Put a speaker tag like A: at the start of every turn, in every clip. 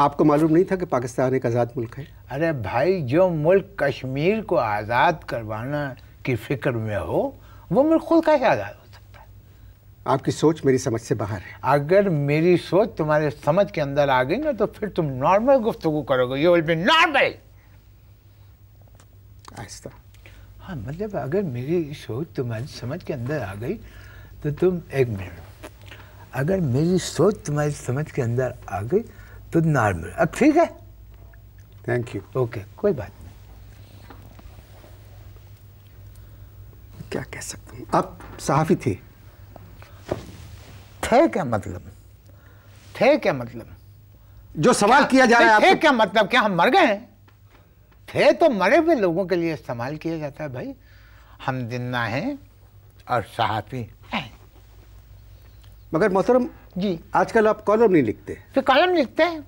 A: आपको मालूम नहीं था कि पाकिस्तान एक आज़ाद मुल्क है अरे भाई जो मुल्क कश्मीर को आज़ाद करवाना की फिक्र में हो वो मुल्क खुद कैसे आज़ाद हो सकता है
B: आपकी सोच मेरी समझ से बाहर है
A: अगर मेरी सोच तुम्हारे समझ के अंदर आ गई ना तो फिर तुम नॉर्मल गुफ्तु करोगे यू विल बी नॉर्मल आहिस्ता हाँ मतलब अगर मेरी सोच तुम्हारी समझ के अंदर आ गई तो तुम एक मिनट अगर मेरी सोच तुम्हारी समझ के अंदर आ गई तो नॉर्मल
B: अब ठीक है थैंक यू ओके कोई बात नहीं क्या कह सकते हैं आप सहाफ़ी थे
A: थे क्या मतलब थे क्या मतलब जो सवाल किया जा रहा है थे क्या मतलब क्या हम मर गए हैं थे तो मरे हुए लोगों के लिए इस्तेमाल किया जाता है भाई हम जिंदा हैं और सहाफ़ी हैं मगर मोहतरम जी आजकल आप कॉलम नहीं लिखते फिर कॉलम लिखते हैं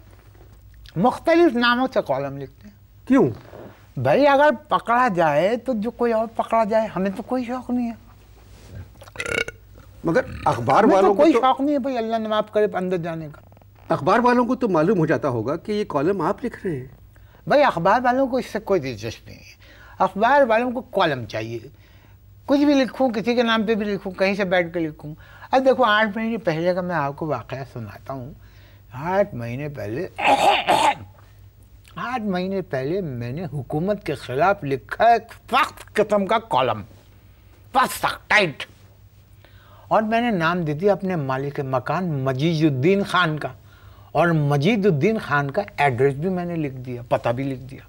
A: मुख्तलिफ नामों से कॉलम लिखते हैं क्यों भाई अगर पकड़ा जाए तो जो कोई और पकड़ा जाए हमें तो कोई शौक नहीं है
B: मगर अखबार तो वालों तो कोई तो...
A: शौक नहीं है भाई अल्लाह ने माफ करे अंदर जाने का
B: अखबार वालों को तो मालूम हो जाता
A: होगा कि ये कॉलम आप लिख रहे हैं भाई अखबार वालों को इससे कोई दिलचस्प नहीं है अखबार वालों को कॉलम चाहिए कुछ भी लिखूँ किसी के नाम पे भी लिखूँ कहीं से बैठ कर लिखूँ अब देखो आठ महीने पहले का मैं आपको वाक़ सुनाता हूँ आठ महीने पहले आठ महीने पहले मैंने हुकूमत के ख़िलाफ़ लिखा एक सख्त किस्म का कॉलम टाइट और मैंने नाम दे दिया अपने मालिक के मकान मजीदुद्दीन ख़ान का और मजीदुद्दीन ख़ान का एड्रेस भी मैंने लिख दिया पता भी लिख दिया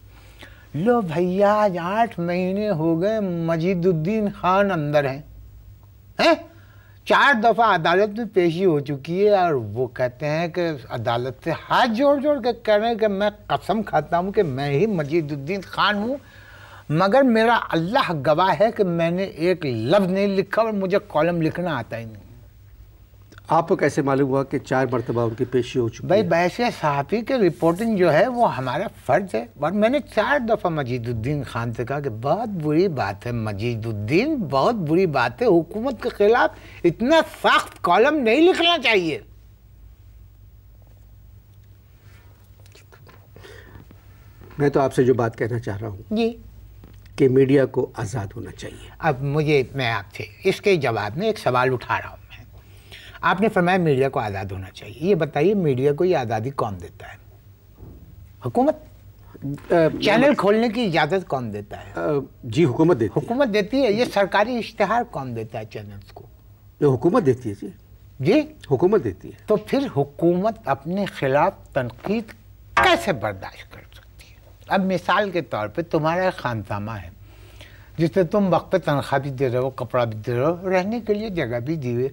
A: लो भैया आज आठ महीने हो गए मजीदुद्दीन खान अंदर हैं हैं चार दफ़ा अदालत में पेशी हो चुकी है और वो कहते हैं कि अदालत से हाथ जोड़ जोड़ के कह रहे हैं कि मैं कसम खाता हूँ कि मैं ही मजीदुद्दीन खान हूँ मगर मेरा अल्लाह गवाह है कि मैंने एक लफ्ज़ नहीं लिखा और मुझे कॉलम लिखना आता ही नहीं
B: आपको कैसे मालूम हुआ कि चार मरतबा उनकी पेशी हो चुकी भाई बैसे सहाफ़ी की
A: रिपोर्टिंग जो है वो हमारा फ़र्ज है और मैंने चार दफ़ा मजीदुद्दीन खान से कहा कि बहुत बुरी बात है मजीदुद्दीन बहुत बुरी बात है हुकूमत के ख़िलाफ़ इतना सख्त कॉलम नहीं लिखना चाहिए
B: मैं तो आपसे जो बात कहना चाह रहा हूँ जी कि मीडिया को आज़ाद होना चाहिए अब मुझे
A: मैं आपसे इसके जवाब में एक सवाल उठा रहा हूँ आपने फरमाया मीडिया को आज़ाद होना चाहिए ये बताइए मीडिया को ये आज़ादी कौन देता है हुकूमत चैनल खोलने की इजाज़त कौन देता है जी हुकूमत देती हुकूमत देती है ये सरकारी इश्तहार कौन देता है चैनल्स को ये तो हुकूमत देती है जी जी हुकूमत देती है तो फिर हुकूमत अपने खिलाफ तनकीद कैसे बर्दाश्त कर सकती है अब मिसाल के तौर पे तुम्हारा एक खानसामा है जिससे तुम वक्त पर तनख्वाह भी दे रहे हो कपड़ा भी दे रहे हो रहने के लिए जगह भी दी हुई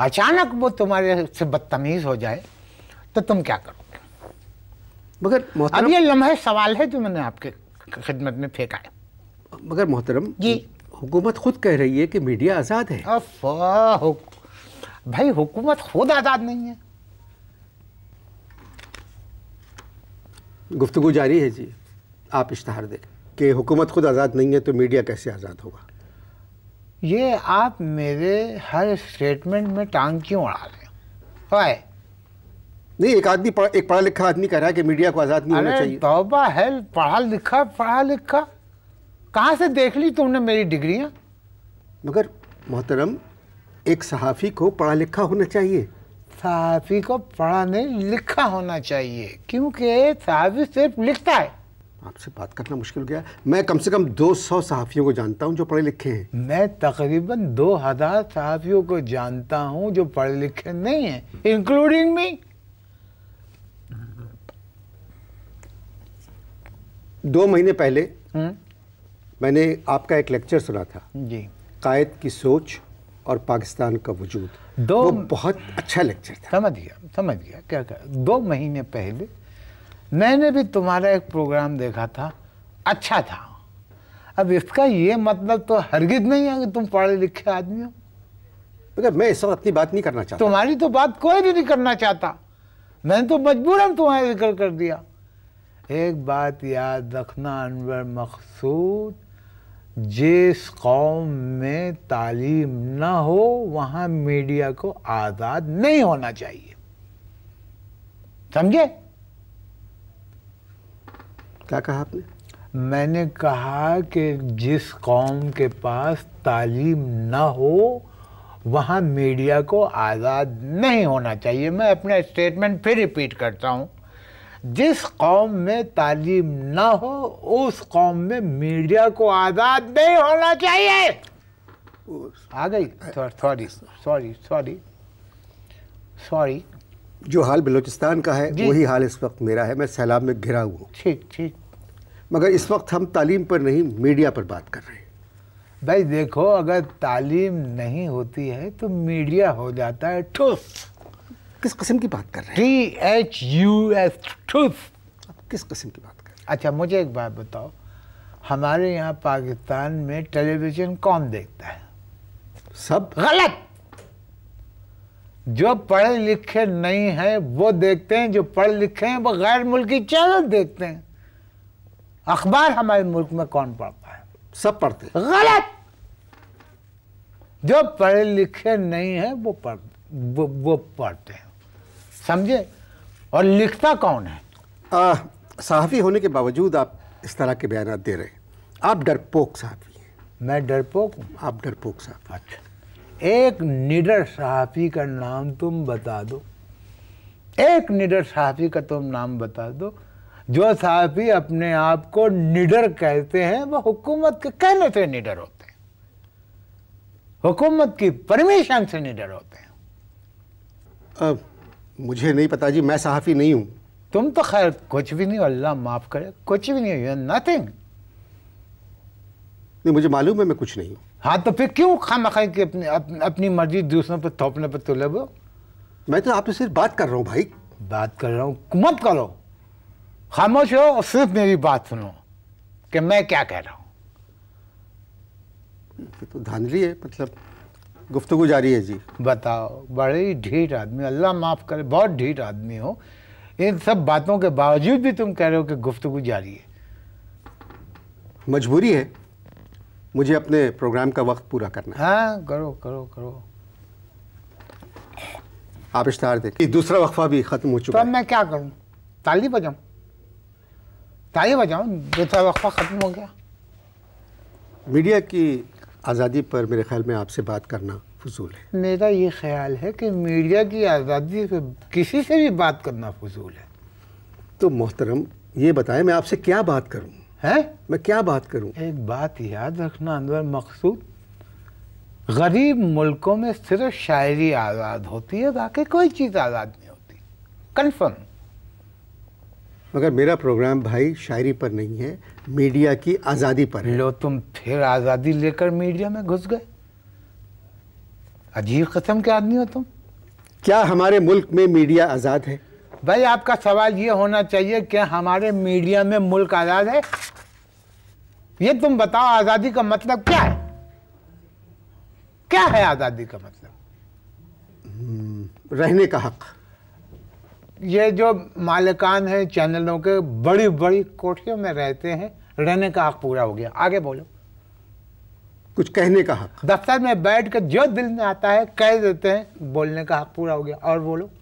A: अचानक वो तुम्हारे से बदतमीज हो जाए तो तुम क्या
B: करोगे मगर अब ये
A: लम्हे सवाल है जो मैंने आपके खिदमत में फेंका है
B: मगर मोहतरम जी हुकूमत खुद कह रही है कि मीडिया आज़ाद है भाई हुकूमत खुद आज़ाद नहीं है गुफ्तु जारी है जी आप इश्तहार दें कि हुकूमत खुद आज़ाद नहीं है तो मीडिया कैसे आज़ाद होगा
A: ये आप मेरे हर स्टेटमेंट में टांग क्यों उड़ा रहे हैं नहीं एक आदमी पढ़, एक पढ़ा लिखा आदमी कह रहा है कि मीडिया को आज़ाद नहीं होना चाहिए तोबा है पढ़ा लिखा पढ़ा लिखा कहाँ से देख ली तुमने मेरी डिग्रियाँ मगर मोहतरम एक सहाफ़ी को पढ़ा
B: लिखा होना चाहिए सहाफ़ी को पढ़ा नहीं लिखा होना चाहिए क्योंकि सहाफ़ी सिर्फ लिखता है आपसे बात करना मुश्किल हो गया मैं कम से कम 200 सहाफ़ियों को जानता हूँ जो पढ़े लिखे हैं मैं तकरीबन 2000 सहाफ़ियों को जानता हूँ
A: जो पढ़े लिखे नहीं हैं इंक्लूडिंग मी
B: दो महीने पहले हुँ? हम्म। मैंने आपका एक लेक्चर सुना था जी कायद की सोच और पाकिस्तान का वजूद दो वो बहुत अच्छा लेक्चर था समझ गया समझ गया क्या कर दो महीने पहले
A: मैंने भी तुम्हारा एक प्रोग्राम देखा था अच्छा था अब इसका ये मतलब तो हरगिज नहीं है कि तुम पढ़े लिखे आदमी हो मगर मैं इस वक्त अपनी बात नहीं करना चाहता तुम्हारी तो बात कोई भी नहीं करना चाहता मैंने तो मजबूरन तुम्हारा जिक्र कर दिया एक बात याद रखना अनवर मकसूद जिस कौम में तालीम ना हो वहां मीडिया को आज़ाद नहीं होना चाहिए समझे क्या कहा आपने मैंने कहा कि जिस कौम के पास तालीम ना हो वहाँ मीडिया को आज़ाद नहीं होना चाहिए मैं अपना स्टेटमेंट फिर रिपीट करता हूँ जिस कौम में तालीम ना हो उस कौम में मीडिया को आज़ाद नहीं होना चाहिए
B: आ गई सॉरी सॉरी सॉरी सॉरी जो हाल बलोचिस्तान का है वही हाल इस वक्त मेरा है मैं सैलाब में घिरा हुआ ठीक ठीक मगर इस वक्त हम तालीम पर नहीं मीडिया पर बात कर रहे हैं
A: भाई देखो अगर तालीम नहीं होती है तो मीडिया हो जाता है ठुस किस किस्म की बात कर रहे हैं T H U S thus किस किस्म की बात कर रहे हैं अच्छा मुझे एक बात बताओ हमारे यहाँ पाकिस्तान में टेलीविज़न कौन देखता है सब गलत जो पढ़े लिखे नहीं हैं वो देखते हैं जो पढ़े लिखे हैं वो गैर मुल्की चैनल देखते हैं अखबार हमारे मुल्क में कौन पढ़ता है सब पढ़ते गलत जो पढ़े लिखे नहीं है वो पढ़
B: वो, वो पढ़ते हैं समझे और लिखता कौन है सहाफ़ी होने के बावजूद आप इस तरह के बयान दे रहे हैं आप डरपोक सहाफ़ी हैं मैं डरपोक हूँ आप डरपोक सहाफ़ी अच्छा एक निडर सहाफ़ी
A: का नाम तुम बता दो एक निडर सहाफ़ी का तुम नाम बता दो जो साहबी अपने आप को निडर कहते हैं वो हुकूमत के कहने से
B: निडर होते हैं
A: हुकूमत की परमिशन से निडर होते
B: हैं अब मुझे नहीं पता जी मैं सहाफ़ी नहीं हूँ तुम तो खैर
A: कुछ भी नहीं अल्लाह माफ़ करे कुछ भी नहीं यू नथिंग
B: नहीं मुझे मालूम है मैं कुछ नहीं हूँ
A: हाँ तो फिर क्यों खाम खाई की अपनी अप, अपनी मर्जी दूसरों पर थोपने पर तुले वो मैं तो आपसे सिर्फ बात कर रहा हूँ भाई बात कर रहा हूँ मत करो खामोश हो और सिर्फ मेरी बात सुनो कि मैं क्या कह रहा हूँ
B: तो धांधली है मतलब गुफ्तगु जारी है जी बताओ
A: बड़े ही ढीठ आदमी अल्लाह माफ़ करे बहुत ढीठ आदमी हो इन सब बातों के बावजूद
B: भी तुम कह रहे हो कि गुफ्तगु जारी है मजबूरी है मुझे अपने प्रोग्राम का वक्त पूरा करना
A: है हाँ करो करो करो
B: आप इश्तहार देखिए दूसरा वक्फा भी ख़त्म हो चुका तो
A: मैं क्या करूँ ताली बजाऊँ ताली बजाओ बेटा वक्फा ख़त्म हो गया
B: मीडिया की आज़ादी पर मेरे ख्याल में आपसे बात करना फजूल है
A: मेरा ये ख्याल है
B: कि मीडिया की आज़ादी पर किसी से भी बात करना फजूल है तो मोहतरम ये बताएं मैं आपसे क्या बात करूं है मैं क्या बात करूं एक बात याद
A: रखना अनवर मकसूद गरीब मुल्कों में सिर्फ शायरी आज़ाद
B: होती है बाकी कोई चीज़ आज़ाद नहीं होती कन्फर्म मगर मेरा प्रोग्राम भाई शायरी पर नहीं है मीडिया की आज़ादी पर है लो तुम फिर आज़ादी लेकर मीडिया में घुस गए अजीब कस्म के आदमी हो तुम क्या हमारे मुल्क में मीडिया आज़ाद है
A: भाई आपका सवाल ये होना चाहिए कि हमारे मीडिया में मुल्क आज़ाद है ये तुम बताओ आज़ादी का मतलब क्या है क्या है आज़ादी का मतलब हम्म, रहने का हक़ ये जो मालिकान हैं चैनलों के बड़ी बड़ी कोठियों में रहते हैं रहने का हक पूरा हो गया आगे बोलो कुछ कहने का हक दफ्तर में बैठ कर जो दिल में आता है कह देते हैं बोलने का हक पूरा हो गया और बोलो